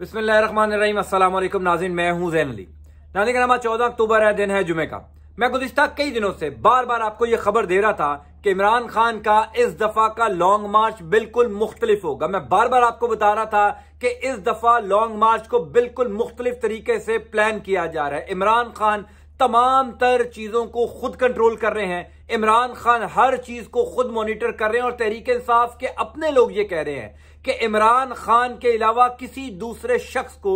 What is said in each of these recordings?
बिसमीम अल्लाम नाजिन मैं हूं जैन अली नाजिन का नामा चौदह अक्टूबर है दिन है जुमे का मैं गुजश्ता कई दिनों से बार बार आपको यह खबर दे रहा था कि इमरान खान का इस दफा का लॉन्ग मार्च बिल्कुल मुख्तलिफ होगा मैं बार बार आपको बता रहा था कि इस दफा लॉन्ग मार्च को बिल्कुल मुख्तलिफ तरीके से प्लान किया जा रहा है इमरान खान तमाम तर चीजों को खुद कंट्रोल कर रहे हैं इमरान खान हर चीज को खुद मॉनिटर कर रहे हैं और तहरीक इंसाफ के अपने लोग ये कह रहे हैं कि इमरान खान के अलावा किसी दूसरे शख्स को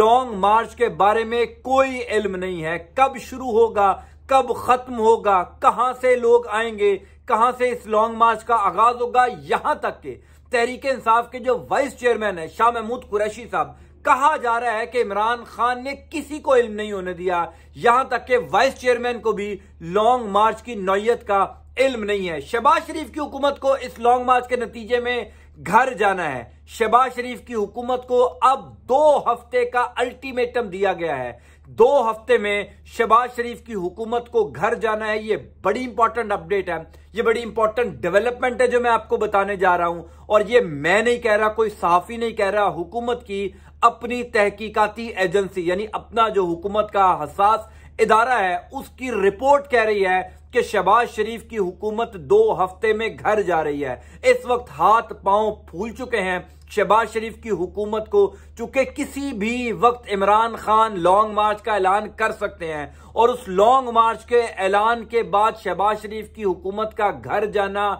लॉन्ग मार्च के बारे में कोई इल्म नहीं है कब शुरू होगा कब खत्म होगा कहां से लोग आएंगे कहां से इस लॉन्ग मार्च का आगाज होगा यहां तक के तहरीक इंसाफ के जो वाइस चेयरमैन है शाह महमूद कुरैशी साहब कहा जा रहा है कि इमरान खान ने किसी को इल्म नहीं होने दिया यहां तक के वाइस चेयरमैन को भी लॉन्ग मार्च की नौयत का इल्म नहीं है शहबाज शरीफ की हुकूमत को इस लॉन्ग मार्च के नतीजे में घर जाना है शहबाज शरीफ की हुकूमत को अब दो हफ्ते का अल्टीमेटम दिया गया है दो हफ्ते में शहबाज शरीफ की हुकूमत को घर जाना है ये बड़ी इंपॉर्टेंट अपडेट है ये बड़ी इंपॉर्टेंट डेवलपमेंट है जो मैं आपको बताने जा रहा हूं और ये मैं नहीं कह रहा कोई साफी नहीं कह रहा हुकूमत की अपनी तहकीकाती एजेंसी यानी अपना जो हुकूमत का हसास इदारा है उसकी रिपोर्ट कह रही है कि शहबाज शरीफ की हुकूमत दो हफ्ते में घर जा रही है इस वक्त हाथ पांव फूल चुके हैं शहबाज शरीफ की हुकूमत को चूंकि किसी भी वक्त इमरान खान लॉन्ग मार्च का ऐलान कर सकते हैं और उस लॉन्ग मार्च के ऐलान के बाद शहबाज शरीफ की हुकूमत का घर जाना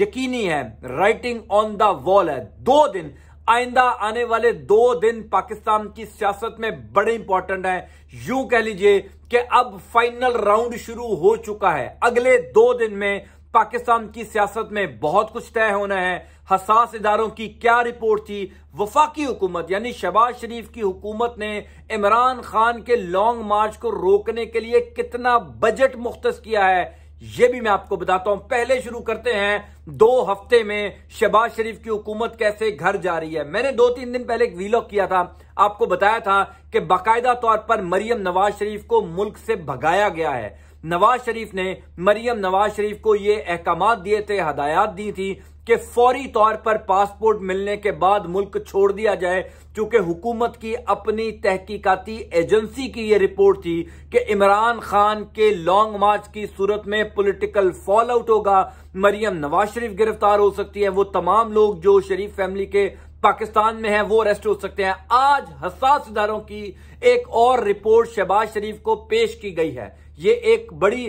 यकीनी है राइटिंग ऑन द वॉल है दो दिन आइंदा आने वाले दो दिन पाकिस्तान की सियासत में बड़े इंपॉर्टेंट हैं यूं कह लीजिए कि अब फाइनल राउंड शुरू हो चुका है अगले दो दिन में पाकिस्तान की सियासत में बहुत कुछ तय होना है हसास इदारों की क्या रिपोर्ट थी वफाकी हुकूमत यानी शहबाज शरीफ की हुकूमत ने इमरान खान के लॉन्ग मार्च को रोकने के लिए कितना बजट मुख्त किया है ये भी मैं आपको बताता हूं पहले शुरू करते हैं दो हफ्ते में शहबाज शरीफ की हुकूमत कैसे घर जा रही है मैंने दो तीन दिन पहले एक वीलॉग किया था आपको बताया था कि बाकायदा तौर पर मरियम नवाज शरीफ को मुल्क से भगाया गया है नवाज शरीफ ने मरियम नवाज शरीफ को ये अहकाम दिए थे हदायत दी थी कि फौरी तौर पर पासपोर्ट मिलने के बाद मुल्क छोड़ दिया जाए क्योंकि हुकूमत की अपनी तहकीकाती एजेंसी की यह रिपोर्ट थी कि इमरान खान के लॉन्ग मार्च की सूरत में पॉलिटिकल फॉल आउट होगा मरियम नवाज शरीफ गिरफ्तार हो सकती है वो तमाम लोग जो शरीफ फैमिली के पाकिस्तान में है वो अरेस्ट हो सकते हैं आज हसास इधारों की एक और रिपोर्ट शहबाज शरीफ को पेश की गई है ये एक बड़ी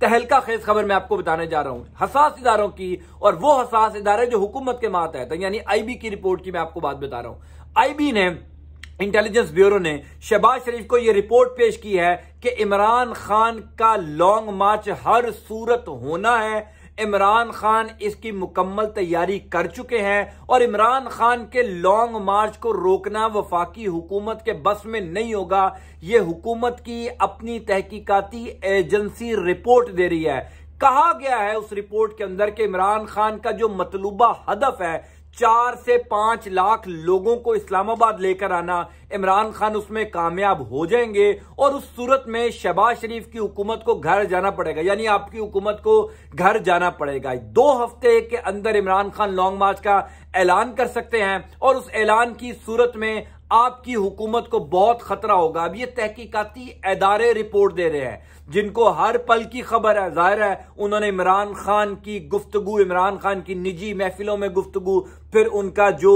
तहलका खेज खबर मैं आपको बताने जा रहा हूं हसास इधारों की और वो हसास इधारे जो हुकूमत के मात है तो यानी आईबी की रिपोर्ट की मैं आपको बात बता रहा हूं आईबी ने इंटेलिजेंस ब्यूरो ने शहबाज शरीफ को यह रिपोर्ट पेश की है कि इमरान खान का लॉन्ग मार्च हर सूरत होना है इमरान खान इसकी मुकम्मल तैयारी कर चुके हैं और इमरान खान के लॉन्ग मार्च को रोकना वफाकी हुकूमत के बस में नहीं होगा ये हुकूमत की अपनी तहकीकाती एजेंसी रिपोर्ट दे रही है कहा गया है उस रिपोर्ट के अंदर कि इमरान खान का जो मतलूबा हदफ है चार से पांच लाख लोगों को इस्लामाबाद लेकर आना इमरान खान उसमें कामयाब हो जाएंगे और उस सूरत में शहबाज शरीफ की हुकूमत को घर जाना पड़ेगा यानी आपकी हुकूमत को घर जाना पड़ेगा दो हफ्ते के अंदर इमरान खान लॉन्ग मार्च का ऐलान कर सकते हैं और उस ऐलान की सूरत में आपकी हुकूमत को बहुत खतरा होगा अब ये तहकीकती अदारे रिपोर्ट दे रहे हैं जिनको हर पल की खबर है जाहिर है उन्होंने इमरान खान की गुफ्तगु इमरान खान की निजी महफिलों में गुफ्तगु फिर उनका जो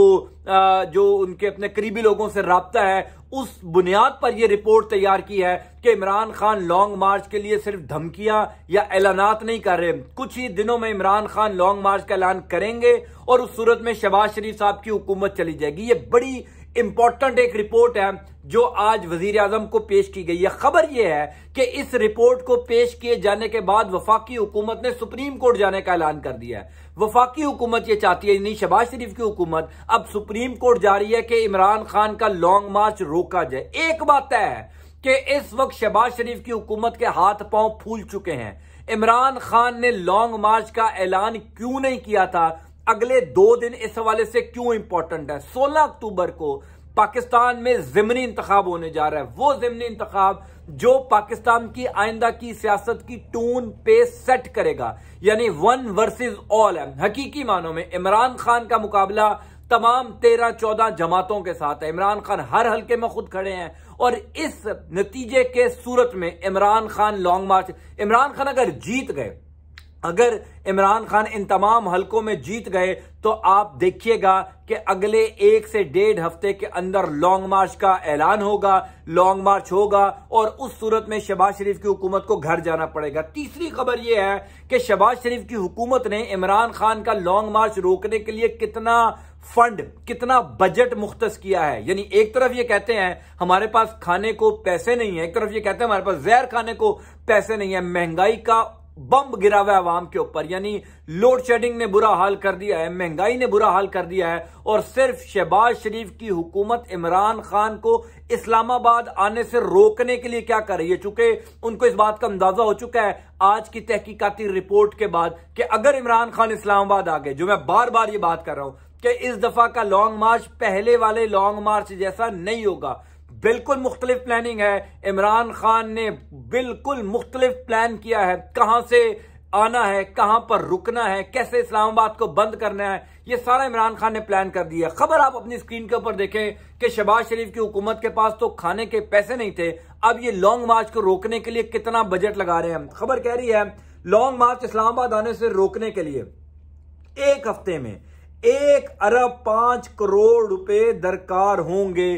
आ, जो उनके अपने करीबी लोगों से रबता है उस बुनियाद पर यह रिपोर्ट तैयार की है कि इमरान खान लॉन्ग मार्च के लिए सिर्फ धमकियां या ऐलानात नहीं कर रहे कुछ ही दिनों में इमरान खान लॉन्ग मार्च का ऐलान करेंगे और उस सूरत में शहबाज शरीफ साहब की हुकूमत चली जाएगी ये बड़ी इंपॉर्टेंट एक रिपोर्ट है जो आज वजीर आजम को पेश की गई है खबर यह है कि इस रिपोर्ट को पेश किए जाने के बाद वफाकी हुकूमत ने सुप्रीम कोर्ट जाने का ऐलान कर दिया है वफाकी हुकूमत यह चाहती है यानी शबाज शरीफ की हुकूमत अब सुप्रीम कोर्ट जा रही है कि इमरान खान का लॉन्ग मार्च रोका जाए एक बात तय है कि इस वक्त शबाज शरीफ की हुकूमत के हाथ पांव फूल चुके हैं इमरान खान ने लॉन्ग मार्च का ऐलान क्यों नहीं किया था अगले दो दिन इस हवाले से क्यों इंपॉर्टेंट है 16 अक्टूबर को पाकिस्तान में जिमनी इंतखब होने जा रहा है वो जिमनी इंतखब जो पाकिस्तान की आइंदा की सियासत की टून पे सेट करेगा यानी वन वर्सेस ऑल है हकीकी मानों में इमरान खान का मुकाबला तमाम तेरह चौदह जमातों के साथ है इमरान खान हर हलके में खुद खड़े हैं और इस नतीजे के सूरत में इमरान खान लॉन्ग मार्च इमरान खान अगर जीत गए अगर इमरान खान इन तमाम हलकों में जीत गए तो आप देखिएगा कि अगले एक से डेढ़ हफ्ते के अंदर लॉन्ग मार्च का ऐलान होगा लॉन्ग मार्च होगा और उस सूरत में शहबाज शरीफ की हुकूमत को घर जाना पड़ेगा तीसरी खबर यह है कि शहबाज शरीफ की हुकूमत ने इमरान खान का लॉन्ग मार्च रोकने के लिए कितना फंड कितना बजट मुख्त किया है यानी एक तरफ ये कहते हैं हमारे पास खाने को पैसे नहीं है एक तरफ ये कहते हैं हमारे पास जहर खाने को पैसे नहीं है महंगाई का बम गिरा हुआ आवाम के ऊपर यानी लोड शेडिंग ने बुरा हाल कर दिया है महंगाई ने बुरा हाल कर दिया है और सिर्फ शहबाज शरीफ की हुकूमत इमरान खान को इस्लामाबाद आने से रोकने के लिए क्या कर रही है चूंकि उनको इस बात का अंदाजा हो चुका है आज की तहकीकाती रिपोर्ट के बाद कि अगर इमरान खान इस्लामाबाद आ गए जो मैं बार बार ये बात कर रहा हूं कि इस दफा का लॉन्ग मार्च पहले वाले लॉन्ग मार्च जैसा नहीं होगा बिल्कुल मुख्तलिफ प्लानिंग है इमरान खान ने बिल्कुल मुख्तलिफ प्लान किया है कहां से आना है कहां पर रुकना है कैसे इस्लामाबाद को बंद करना है ये सारा इमरान खान ने प्लान कर दिया खबर आप अपनी स्क्रीन के ऊपर देखें कि शहबाज शरीफ की हुकूमत के पास तो खाने के पैसे नहीं थे अब ये लॉन्ग मार्च को रोकने के लिए कितना बजट लगा रहे हैं खबर कह रही है लॉन्ग मार्च इस्लामाबाद आने से रोकने के लिए एक हफ्ते में एक अरब पांच करोड़ रुपए दरकार होंगे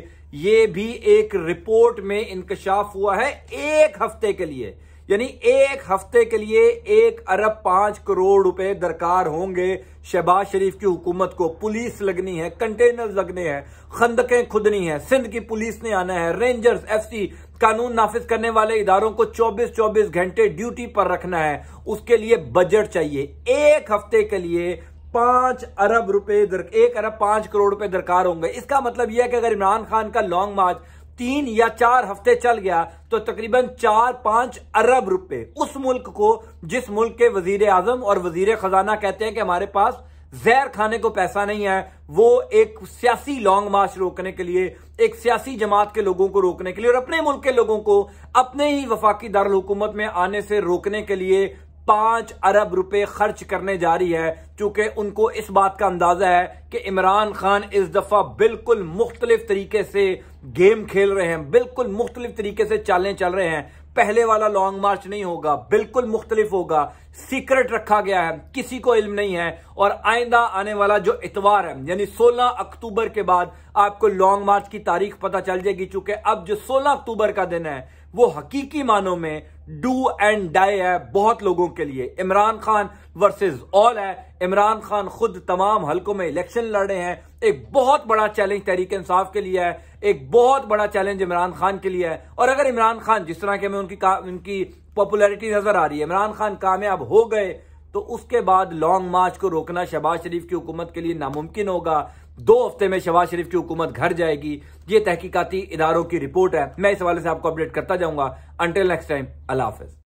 ये भी एक रिपोर्ट में इंकशाफ हुआ है एक हफ्ते के लिए यानी एक हफ्ते के लिए एक अरब पांच करोड़ रुपए दरकार होंगे शहबाज शरीफ की हुकूमत को पुलिस लगनी है कंटेनर लगने हैं खंदकें खुदनी है सिंध की पुलिस ने आना है रेंजर्स एफसी कानून नाफिज करने वाले इदारों को 24-24 घंटे ड्यूटी पर रखना है उसके लिए बजट चाहिए एक हफ्ते के लिए पांच अरब रुपए एक अरब पांच करोड़ रुपए दरकार होंगे इसका मतलब यह है कि अगर इमरान खान का लॉन्ग मार्च तीन या चार हफ्ते चल गया तो तकरीबन चार पांच अरब रुपए उस मुल्क को जिस मुल्क के वजीर आजम और वजीर खजाना कहते हैं कि हमारे पास जहर खाने को पैसा नहीं है वो एक सियासी लॉन्ग मार्च रोकने के लिए एक सियासी जमात के लोगों को रोकने के लिए और अपने मुल्क के लोगों को अपने ही वफाकी दारकूमत में आने से रोकने के लिए पांच अरब रुपए खर्च करने जा रही है चूंकि उनको इस बात का अंदाजा है कि इमरान खान इस दफा बिल्कुल मुख्तलिफ तरीके से गेम खेल रहे हैं बिल्कुल मुख्तलिफ तरीके से चालें चल रहे हैं पहले वाला लॉन्ग मार्च नहीं होगा बिल्कुल मुख्तलिफ होगा सीक्रेट रखा गया है किसी को इल्म नहीं है और आइंदा आने वाला जो इतवार है यानी 16 अक्टूबर के बाद आपको लॉन्ग मार्च की तारीख पता चल जाएगी चूंकि अब जो 16 अक्टूबर का दिन है वो हकीकी मानों में डू एंड डाई है बहुत लोगों के लिए इमरान खान वर्सेस ऑल है इमरान खान खुद तमाम हलकों में इलेक्शन लड़ रहे हैं एक बहुत बड़ा चैलेंज तहरीक इंसाफ के लिए है एक बहुत बड़ा चैलेंज इमरान खान के लिए है और अगर इमरान खान जिस तरह के में उनकी उनकी पॉपुलैरिटी नजर आ रही है इमरान खान कामयाब हो गए तो उसके बाद लॉन्ग मार्च को रोकना शहबाज शरीफ की हुकूमत के लिए नामुमकिन होगा दो हफ्ते में शहबाज शरीफ की हुकूमत घर जाएगी ये तहकीकाती इदारों की रिपोर्ट है मैं इस हवाले से आपको अपडेट करता जाऊंगा अंटिल नेक्स्ट टाइम अल्लाह हाफिज